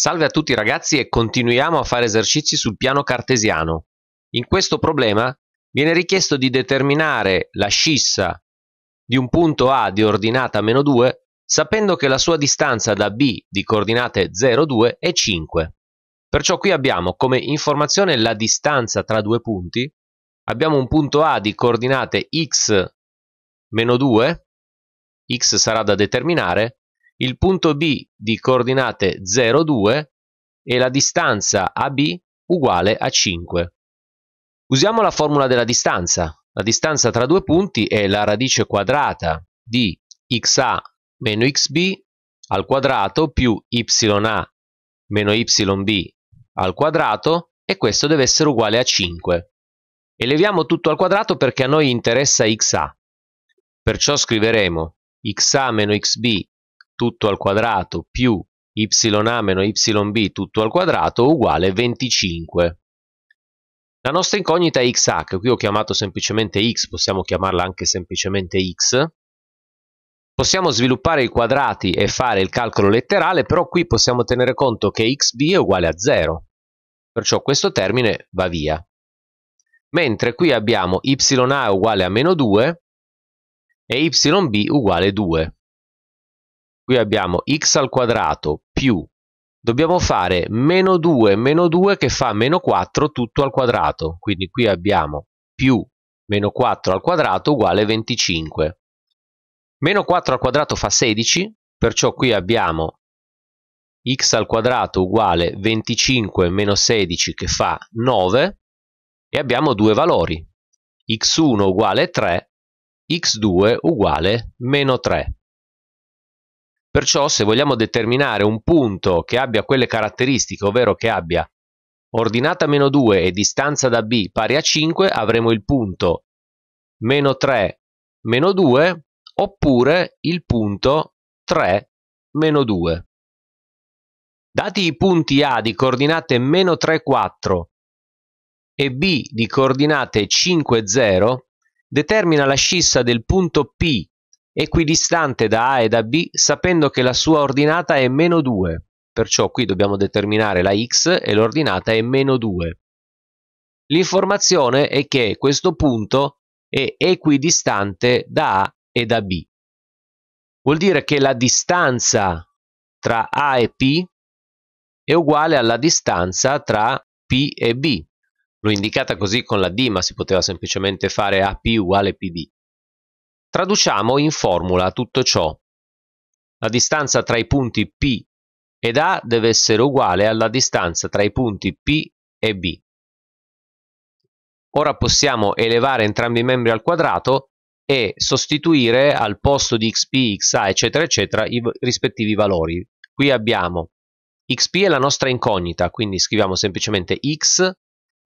Salve a tutti ragazzi e continuiamo a fare esercizi sul piano cartesiano. In questo problema viene richiesto di determinare la scissa di un punto A di ordinata meno 2 sapendo che la sua distanza da B di coordinate 0, 2 è 5. Perciò qui abbiamo come informazione la distanza tra due punti, abbiamo un punto A di coordinate x meno 2, x sarà da determinare, il punto B di coordinate 0, 2 e la distanza AB uguale a 5. Usiamo la formula della distanza. La distanza tra due punti è la radice quadrata di xa meno xb al quadrato più ya meno yb al quadrato e questo deve essere uguale a 5. Eleviamo tutto al quadrato perché a noi interessa xa, perciò scriveremo xa meno xb tutto al quadrato più ya meno yb tutto al quadrato uguale 25. La nostra incognita è xa, che qui ho chiamato semplicemente x, possiamo chiamarla anche semplicemente x. Possiamo sviluppare i quadrati e fare il calcolo letterale, però qui possiamo tenere conto che xb è uguale a 0, perciò questo termine va via. Mentre qui abbiamo ya uguale a meno 2 e yb uguale 2 qui abbiamo x al quadrato più dobbiamo fare meno 2 meno 2 che fa meno 4 tutto al quadrato quindi qui abbiamo più meno 4 al quadrato uguale 25 meno 4 al quadrato fa 16 perciò qui abbiamo x al quadrato uguale 25 meno 16 che fa 9 e abbiamo due valori x1 uguale 3 x2 uguale meno 3 Perciò se vogliamo determinare un punto che abbia quelle caratteristiche, ovvero che abbia ordinata meno 2 e distanza da B pari a 5, avremo il punto meno 3 meno 2 oppure il punto 3 meno 2. Dati i punti A di coordinate meno 3, 4 e B di coordinate 5, 0, determina la scissa del punto P equidistante da A e da B sapendo che la sua ordinata è meno 2, perciò qui dobbiamo determinare la x e l'ordinata è meno 2. L'informazione è che questo punto è equidistante da A e da B. Vuol dire che la distanza tra A e P è uguale alla distanza tra P e B. L'ho indicata così con la D, ma si poteva semplicemente fare AP uguale PB. Traduciamo in formula tutto ciò. La distanza tra i punti P ed A deve essere uguale alla distanza tra i punti P e B. Ora possiamo elevare entrambi i membri al quadrato e sostituire al posto di xp, xa eccetera eccetera i rispettivi valori. Qui abbiamo xp è la nostra incognita, quindi scriviamo semplicemente x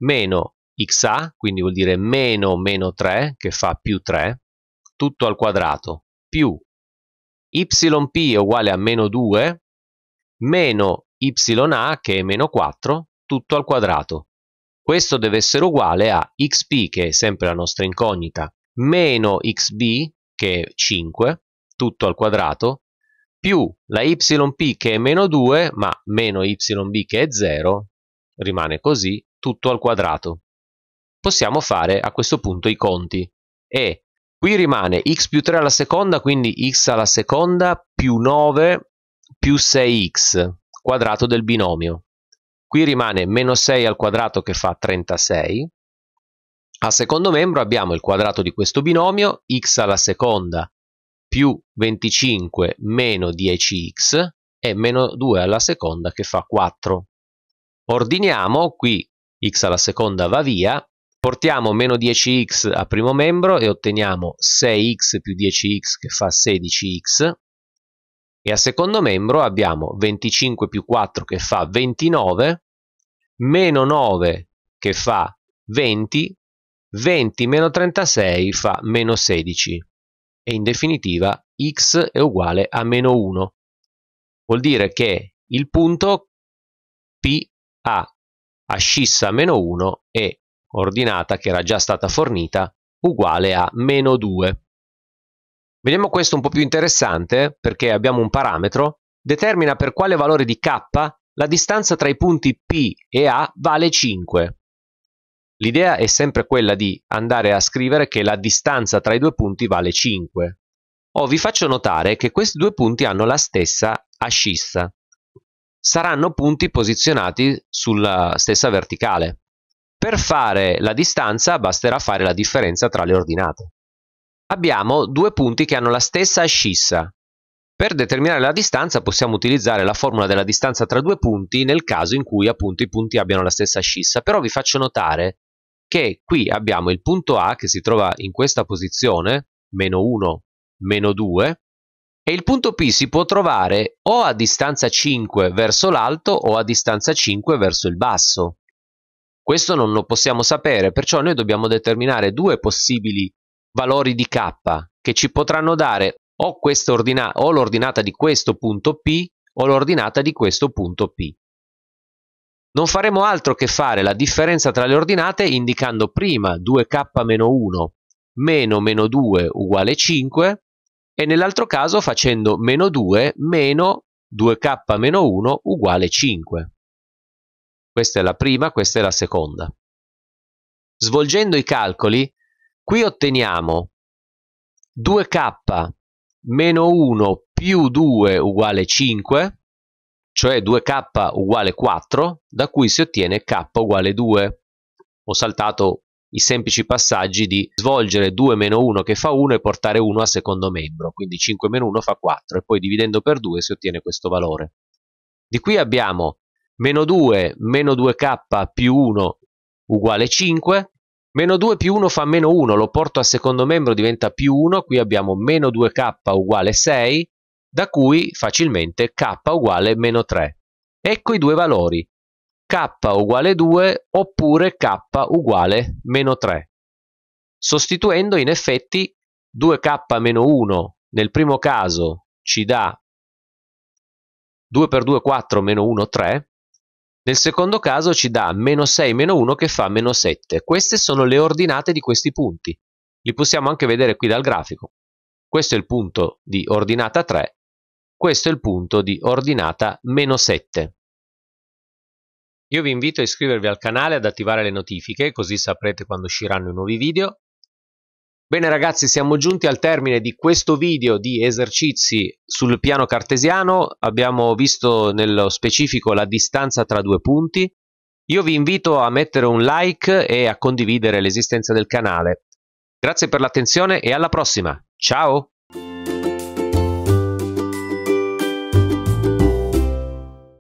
meno xa, quindi vuol dire meno meno 3 che fa più 3 tutto al quadrato, più yp uguale a meno 2, meno ya che è meno 4, tutto al quadrato. Questo deve essere uguale a xp che è sempre la nostra incognita, meno xb che è 5, tutto al quadrato, più la yp che è meno 2, ma meno yb che è 0, rimane così, tutto al quadrato. Possiamo fare a questo punto i conti e Qui rimane x più 3 alla seconda, quindi x alla seconda più 9 più 6x quadrato del binomio. Qui rimane meno 6 al quadrato che fa 36. Al secondo membro abbiamo il quadrato di questo binomio, x alla seconda più 25 meno 10x e meno 2 alla seconda che fa 4. Ordiniamo, qui x alla seconda va via, Portiamo meno 10x a primo membro e otteniamo 6x più 10x che fa 16x e a secondo membro abbiamo 25 più 4 che fa 29, meno 9 che fa 20, 20 meno 36 fa meno 16 e in definitiva x è uguale a meno 1. Vuol dire che il punto P ha ascissa meno 1 e ordinata che era già stata fornita uguale a meno 2. Vediamo questo un po' più interessante perché abbiamo un parametro, determina per quale valore di k la distanza tra i punti P e A vale 5. L'idea è sempre quella di andare a scrivere che la distanza tra i due punti vale 5. Oh, vi faccio notare che questi due punti hanno la stessa ascissa. Saranno punti posizionati sulla stessa verticale. Per fare la distanza basterà fare la differenza tra le ordinate. Abbiamo due punti che hanno la stessa ascissa. Per determinare la distanza possiamo utilizzare la formula della distanza tra due punti nel caso in cui appunto i punti abbiano la stessa ascissa, però vi faccio notare che qui abbiamo il punto A che si trova in questa posizione, meno 1, meno 2, e il punto P si può trovare o a distanza 5 verso l'alto o a distanza 5 verso il basso. Questo non lo possiamo sapere, perciò noi dobbiamo determinare due possibili valori di k che ci potranno dare o, o l'ordinata di questo punto P o l'ordinata di questo punto P. Non faremo altro che fare la differenza tra le ordinate indicando prima 2k-1 meno meno 2 uguale 5 e nell'altro caso facendo meno 2 meno 2k-1 uguale 5. Questa è la prima, questa è la seconda. Svolgendo i calcoli, qui otteniamo 2k meno 1 più 2 uguale 5, cioè 2k uguale 4, da cui si ottiene k uguale 2. Ho saltato i semplici passaggi di svolgere 2 meno 1 che fa 1 e portare 1 al secondo membro, quindi 5 meno 1 fa 4 e poi dividendo per 2 si ottiene questo valore. Di qui abbiamo meno 2, meno 2k più 1 uguale 5, meno 2 più 1 fa meno 1, lo porto al secondo membro diventa più 1, qui abbiamo meno 2k uguale 6, da cui facilmente k uguale meno 3. Ecco i due valori, k uguale 2 oppure k uguale meno 3. Sostituendo in effetti 2k meno 1 nel primo caso ci dà 2 per 2 4 meno 1 3 nel secondo caso ci dà meno 6 meno 1 che fa meno 7. Queste sono le ordinate di questi punti. Li possiamo anche vedere qui dal grafico. Questo è il punto di ordinata 3, questo è il punto di ordinata meno 7. Io vi invito a iscrivervi al canale, ad attivare le notifiche, così saprete quando usciranno i nuovi video Bene ragazzi, siamo giunti al termine di questo video di esercizi sul piano cartesiano. Abbiamo visto nello specifico la distanza tra due punti. Io vi invito a mettere un like e a condividere l'esistenza del canale. Grazie per l'attenzione e alla prossima. Ciao!